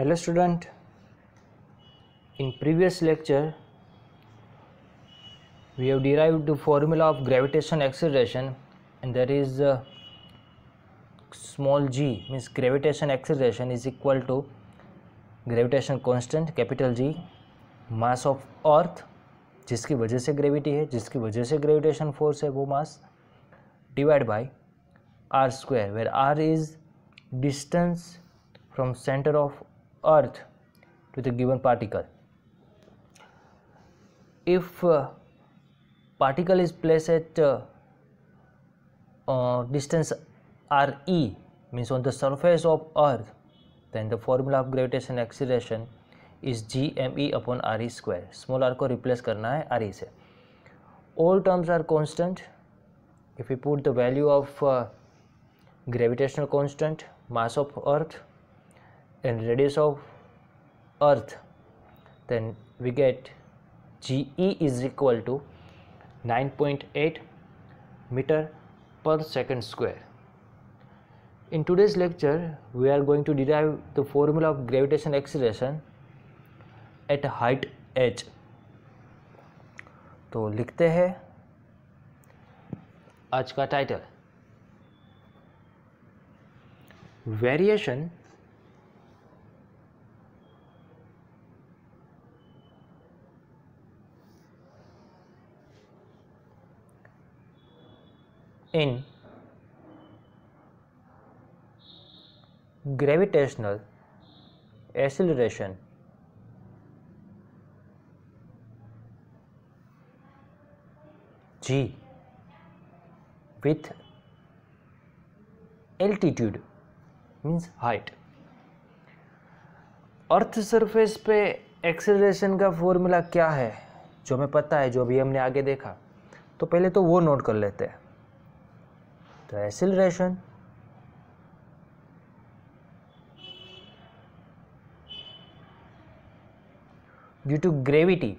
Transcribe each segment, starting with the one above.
Hello student in previous lecture we have derive the formula of gravitation acceleration and there is small g means gravitation acceleration is equal to gravitation constant capital G mass of earth जिसकी वजह से gravity है जिसकी वजह से gravitation force है वो mass divide by r square where r is distance from centre of earth to the given particle if uh, particle is placed at uh, uh, distance re means on the surface of earth then the formula of gravitation acceleration is gme upon re square small r को replace करना है re से all terms are constant if we put the value of uh, gravitational constant mass of earth in radius of earth then we get ge is equal to 9.8 meter per second square in today's lecture we are going to derive the formula of gravitation acceleration at height h तो लिखते हैं आज का title variation in gravitational acceleration g with altitude means height earth surface पे acceleration का formula क्या है जो हमें पता है जो अभी हमने आगे देखा तो पहले तो वो नोट कर लेते हैं the acceleration due to gravity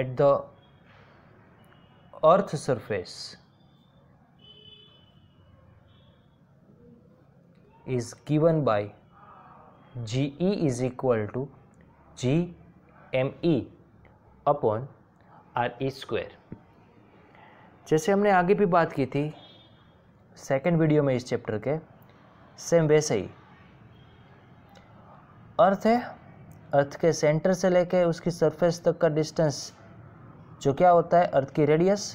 at the earth surface is given by GE is equal to GME upon R E square जैसे हमने आगे भी बात की थी सेकेंड वीडियो में इस चैप्टर के सेम वैसे ही अर्थ है अर्थ के सेंटर से लेके उसकी सरफेस तक का डिस्टेंस जो क्या होता है अर्थ की रेडियस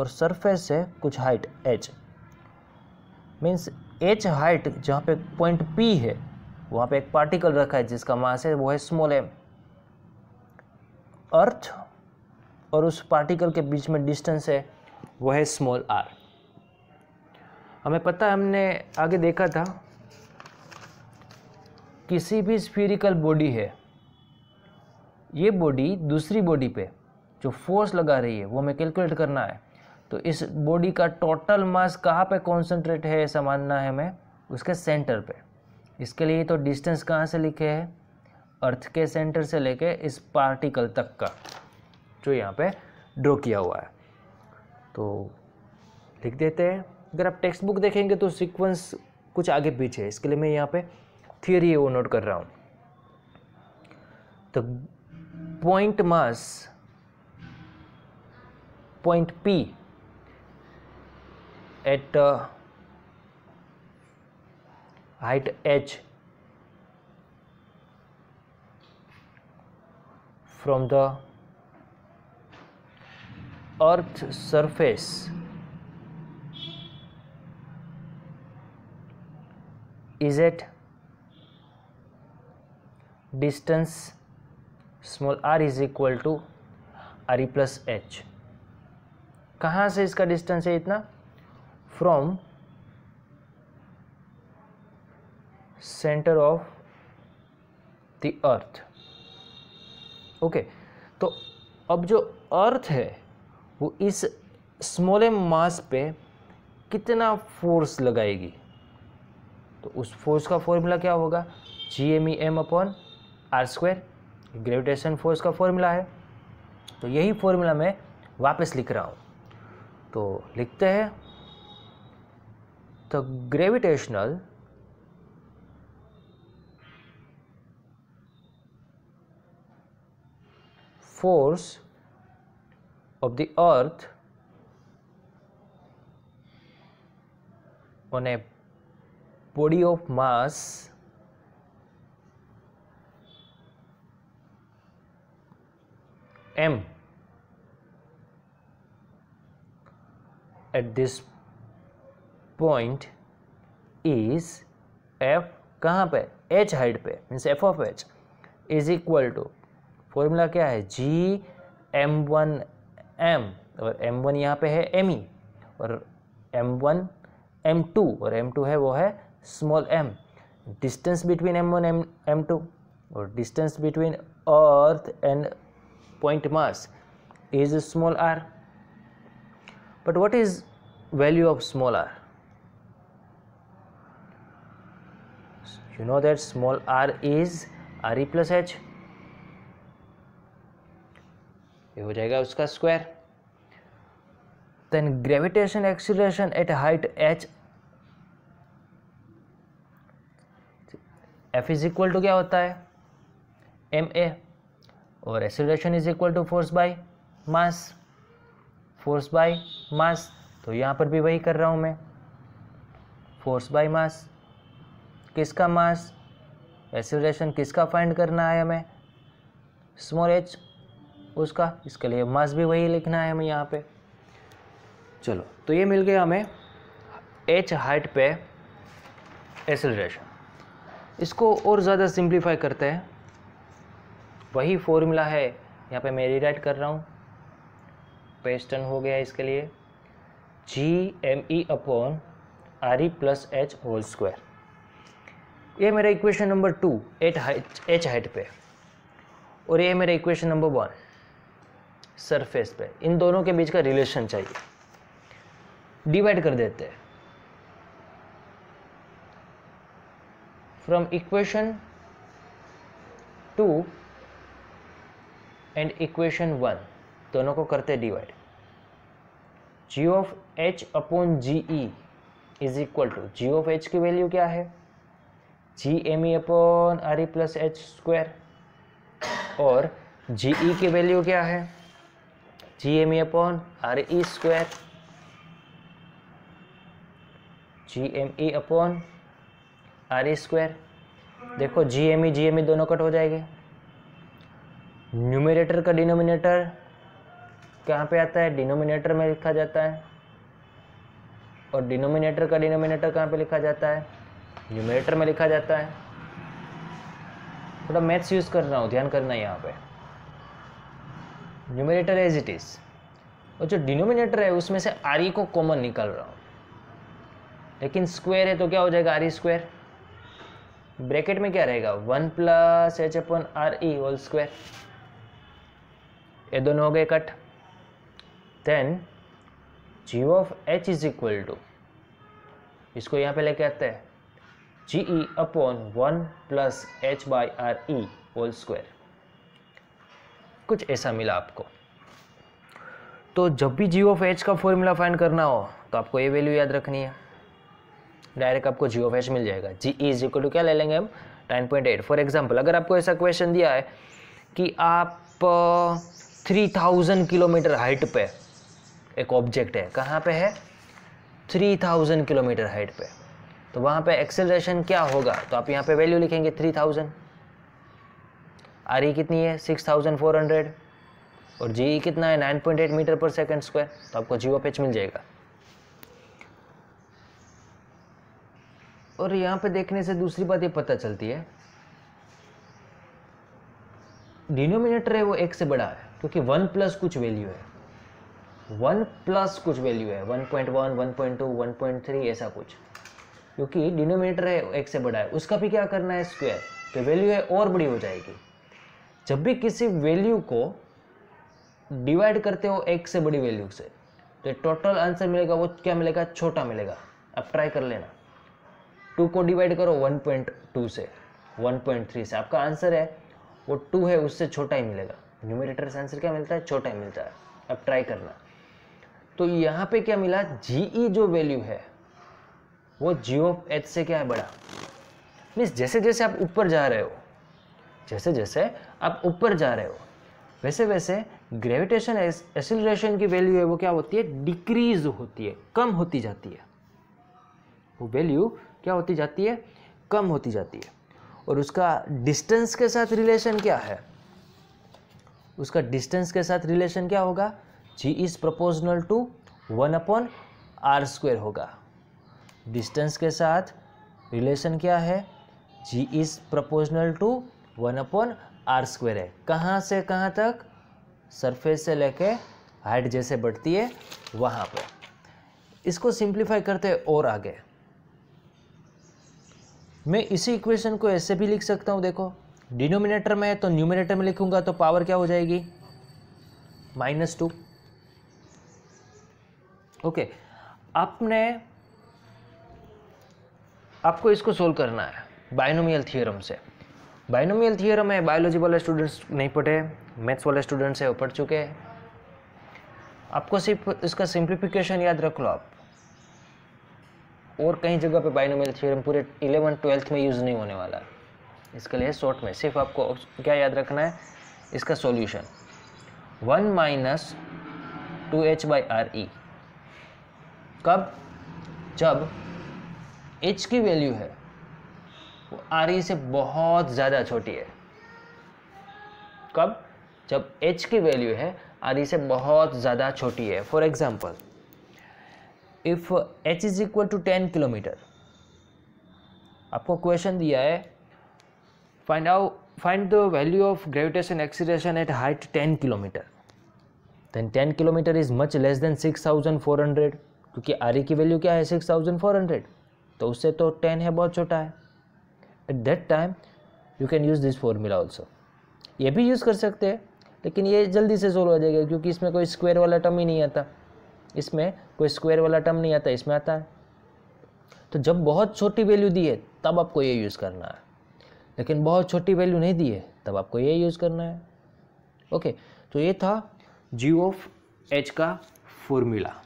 और सरफेस से कुछ height H means H height जहाँ पे पॉइंट पी है वहाँ पे एक पार्टिकल रखा है जिसका मास है वो है स्मॉल एम अर्थ और उस पार्टिकल के बीच में डिस्टेंस है वो है स्मॉल आर हमें पता है हमने आगे देखा था किसी भी स्फीरिकल बॉडी है ये बॉडी दूसरी बॉडी पे जो फोर्स लगा रही है वो हमें कैलकुलेट करना है तो इस बॉडी का टोटल मास कहाँ पे कॉन्सेंट्रेट है ऐसा मानना है हमें उसके सेंटर पे इसके लिए तो डिस्टेंस कहाँ से लिखे हैं अर्थ के सेंटर से लेके इस पार्टिकल तक का जो यहाँ पे ड्रॉ किया हुआ है तो लिख देते हैं अगर आप टेक्स्ट बुक देखेंगे तो सीक्वेंस कुछ आगे पीछे है इसके लिए मैं यहाँ पे थियोरी वो नोट कर रहा हूँ तो point mass point P at height H from the earth surface is at distance small r is equal to r e plus h कहाँ से इसका डिस्टेंस है इतना from centre of the earth okay तो अब जो अर्थ है वो इस स्मॉले मास पे कितना फोर्स लगाएगी तो उस फोर्स का फॉर्मूला क्या होगा G M E M upon R square gravitation force का फॉर्मूला है तो यही फॉर्मूला मैं वापस लिख रहा हूँ तो लिखते हैं the gravitational force of the earth on a body of mass m at this point is f कहाँ पे h हाइट पे means F of H is equal to formula क्या है जी एम वन एम और M one यहाँ पे है M E e. और एम वन एम टू और एम टू है वो है small M distance between M one M M two और distance between earth and point mass is small R but but is value of small R you know that small are is R E plus H ये हो जाएगा उसका square then gravitation acceleration at height H F is equal to क्या होता है M A और acceleration is equal to force by mass force by mass तो यहाँ पर भी वही कर रहा हूँ मैं फोर्स बाय मास किसका मास एक्सीलरेशन किसका फाइंड करना है हमें स्मॉल एच उसका इसके लिए मस भी वही लिखना है हमें यहाँ पे चलो तो ये मिल गया हमें एच हाइट पे एसलरेशन इसको और ज़्यादा सिंप्लीफाई करते हैं वही फॉर्मूला है यहाँ पे मैं रीराइट कर रहा हूँ पेस्टन हो गया इसके लिए G M E upon R E plus H whole square ये मेरा equation number two at height H height पे और ये मेरा इक्वेशन नंबर वन सरफेस पे इन दोनों के बीच का रिलेशन चाहिए डिवाइड कर देते हैं from equation two and equation one दोनों को करते divide G of H upon G E is equal to G of H की वैल्यू क्या है G M E upon R E plus H square और जी ई e की value क्या है G M E upon R E square G M E upon R E square देखो G M ई जी M ई दोनों cut हो जाएंगे numerator का denominator कहाँ पे आता है डिनोमिनेटर में लिखा जाता है और डिनोमिनेटर का डिनोमिनेटर कहाँ पे लिखा जाता है न्यूमिनेटर में लिखा जाता है थोड़ा मैथ्स यूज़ कर रहा हूँ ध्यान करना यहाँ पे न्यूमिनेटर एज इट इज़ और जो डिनोमिनेटर है उसमें से आर e को कॉमन निकाल रहा हूँ लेकिन स्क्वायर है तो क्या हो जाएगा आर ई स्क्वायर ब्रैकेट में क्या रहेगा one plus H upon R E whole square ये दोनों हो गए cut then G of H is equal to इसको यहाँ पे लेके आते हैं G E upon one plus H by R E whole square कुछ ऐसा मिला आपको तो जब भी जी ऑफ एच का फॉर्मूला फाइंड करना हो तो आपको ये वैल्यू याद रखनी है डायरेक्ट आपको जी ऑफ एच मिल जाएगा जी इज इक्वल टू क्या ले लेंगे हम nine point eight for example अगर आपको ऐसा क्वेश्चन दिया है कि आप थ्री थाउजेंड किलोमीटर हाइट पे एक ऑब्जेक्ट है कहाँ पे है थ्री थाउजेंड किलोमीटर हाइट पे तो वहाँ पे एक्सेलरेशन क्या होगा तो आप यहाँ पे वैल्यू लिखेंगे थ्री थाउजेंड आर ई कितनी है सिक्स थाउजेंड फोर हंड्रेड और जी ई कितना है nine point eight metre per second square तो आपको जियो पेच मिल जाएगा और यहाँ पे देखने से दूसरी बात ये पता चलती है डिनोमिनेटर है वो एक से बड़ा है क्योंकि वन प्लस कुछ वैल्यू है वन प्लस कुछ वैल्यू है one point one one point two one point three ऐसा कुछ क्योंकि डिनोमिनेटर है एक से बड़ा है उसका भी क्या करना है स्क्वायर तो वैल्यू है और बड़ी हो जाएगी जब भी किसी वैल्यू को डिवाइड करते हो एक से बड़ी वैल्यू से तो टोटल आंसर मिलेगा वो क्या मिलेगा छोटा मिलेगा अब ट्राई कर लेना टू को डिवाइड करो 1.2 से 1.3 से आपका आंसर है वो टू है उससे छोटा ही मिलेगा न्यूमिनेटर से आंसर क्या मिलता है छोटा ही मिलता है अब ट्राई करना तो यहाँ पे क्या मिला जी e जो वैल्यू है वो जी ऑफ एच से क्या है बड़ा मीन्स जैसे जैसे आप ऊपर जा रहे हो जैसे जैसे आप ऊपर जा रहे हो वैसे वैसे ग्रेविटेशन एसिलेशन की वैल्यू है वो क्या होती है डिक्रीज होती है कम होती जाती है वो वैल्यू क्या होती जाती है कम होती जाती है और उसका डिस्टेंस के साथ रिलेशन क्या है उसका डिस्टेंस के साथ रिलेशन क्या होगा G is proportional to one upon R square होगा डिस्टेंस के साथ रिलेशन क्या है G is proportional to one upon R square है कहाँ से कहाँ तक सरफेस से लेके हाइट जैसे बढ़ती है वहाँ पर इसको सिंप्लीफाई करते हैं और आगे मैं इसी इक्वेशन को ऐसे भी लिख सकता हूँ देखो डिनोमिनेटर में है तो न्यूमिनेटर में लिखूंगा तो पावर क्या हो जाएगी माइनस टू ओके आपने आपको इसको सोल्व करना है बाइनोमियल थ्योरम से बाइनोमियल थियरम है बायोलॉजी वाले स्टूडेंट्स नहीं पढ़े मैथ्स वाले स्टूडेंट्स है वो पढ़ चुके हैं आपको सिर्फ इसका सिंप्लीफिकेशन याद रख लो आप और कहीं जगह पे बाइनोमियल थियोरम पूरे इलेवन ट्वेल्थ में यूज़ नहीं होने वाला इसके लिए शॉर्ट में सिर्फ आपको क्या याद रखना है इसका solution one minus two H by R E कब जब एच की वैल्यू है वो आर ई से बहुत ज़्यादा छोटी है कब जब एच की वैल्यू है आर ई e से बहुत ज़्यादा छोटी है for example if H is equal to ten kilometre आपको क्वेश्चन दिया है find out find the value of gravitation acceleration at height ten kilometre then ten kilometre is much less than six thousand four hundred क्योंकि R e की value क्या है six thousand four hundred तो उससे तो ten है बहुत छोटा है at that time you can use this formula also ये भी यूज़ कर सकते हैं लेकिन ये जल्दी से सोल्व हो जाएगा क्योंकि इसमें कोई स्क्वायर वाला टर्म ही नहीं आता इसमें कोई स्क्वायर वाला टर्म नहीं आता इसमें आता है तो जब बहुत छोटी वैल्यू दी है तब आपको ये यूज़ करना है लेकिन बहुत छोटी वैल्यू नहीं दी है तब आपको ये यूज़ करना है ओके तो ये था जी ऑफ एच का फॉर्मूला